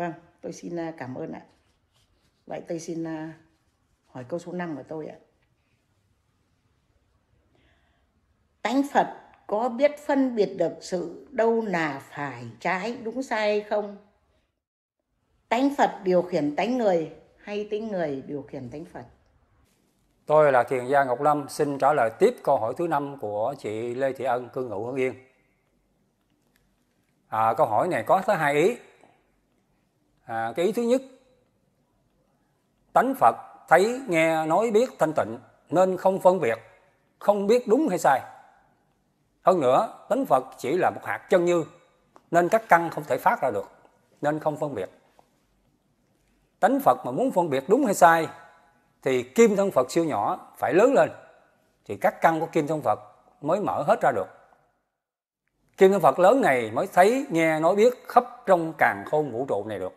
Vâng, tôi xin à, cảm ơn ạ. Vậy tôi xin à, hỏi câu số 5 của tôi ạ. Tánh Phật có biết phân biệt được sự đâu là phải trái đúng sai hay không? Tánh Phật điều khiển tánh người hay tính người điều khiển tánh Phật? Tôi là Thiền gia Ngọc Lâm xin trả lời tiếp câu hỏi thứ năm của chị Lê Thị Ân, cư ngụ hương Yên. À, câu hỏi này có tới hai ý à, cái ý thứ nhất tánh phật thấy nghe nói biết thanh tịnh nên không phân biệt không biết đúng hay sai hơn nữa tánh phật chỉ là một hạt chân như nên các căn không thể phát ra được nên không phân biệt tánh phật mà muốn phân biệt đúng hay sai thì kim thân phật siêu nhỏ phải lớn lên thì các căn của kim thân phật mới mở hết ra được kim thân phật lớn này mới thấy nghe nói biết khắp trong càng khôn vũ trụ này được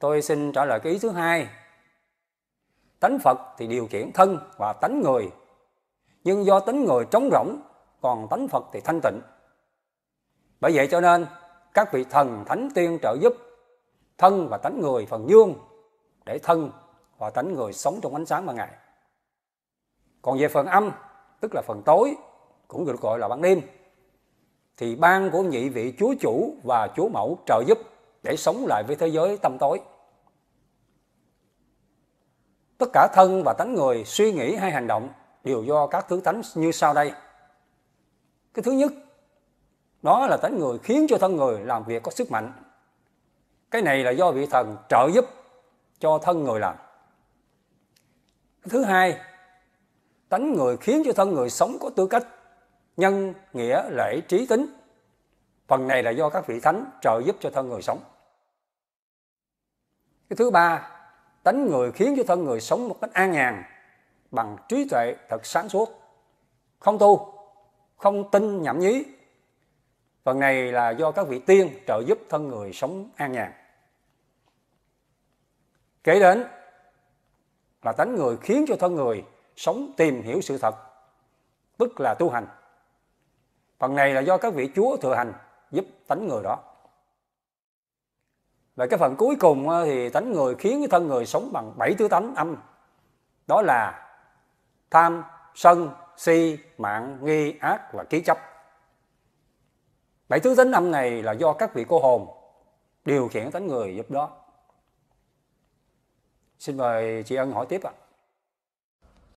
Tôi xin trả lời cái ý thứ hai. Tánh Phật thì điều khiển thân và tánh người. Nhưng do tánh người trống rỗng, còn tánh Phật thì thanh tịnh. Bởi vậy cho nên, các vị thần thánh tiên trợ giúp thân và tánh người phần dương để thân và tánh người sống trong ánh sáng ban ngày. Còn về phần âm, tức là phần tối, cũng được gọi là ban đêm, thì ban của nhị vị chúa chủ và chúa mẫu trợ giúp để sống lại với thế giới tâm tối. Tất cả thân và tánh người suy nghĩ hay hành động đều do các thứ tánh như sau đây. Cái thứ nhất, đó là tánh người khiến cho thân người làm việc có sức mạnh. Cái này là do vị thần trợ giúp cho thân người làm. thứ hai, tánh người khiến cho thân người sống có tư cách nhân, nghĩa, lễ, trí tính – Phần này là do các vị thánh trợ giúp cho thân người sống. Cái thứ ba, tánh người khiến cho thân người sống một cách an nhàn bằng trí tuệ thật sáng suốt, không tu, không tin nhảm nhí. Phần này là do các vị tiên trợ giúp thân người sống an nhàn. Kể đến là tánh người khiến cho thân người sống tìm hiểu sự thật, tức là tu hành. Phần này là do các vị chúa thừa hành giúp tánh người đó và cái phần cuối cùng ờ, thì tánh người khiến cái thân người sống bằng bảy thứ tánh âm đó là tham sân si mạng nghi ác và ký chấp bảy thứ tánh âm này là do các vị cô hồn điều khiển tánh người giúp đó xin mời chị ân hỏi tiếp ạ à.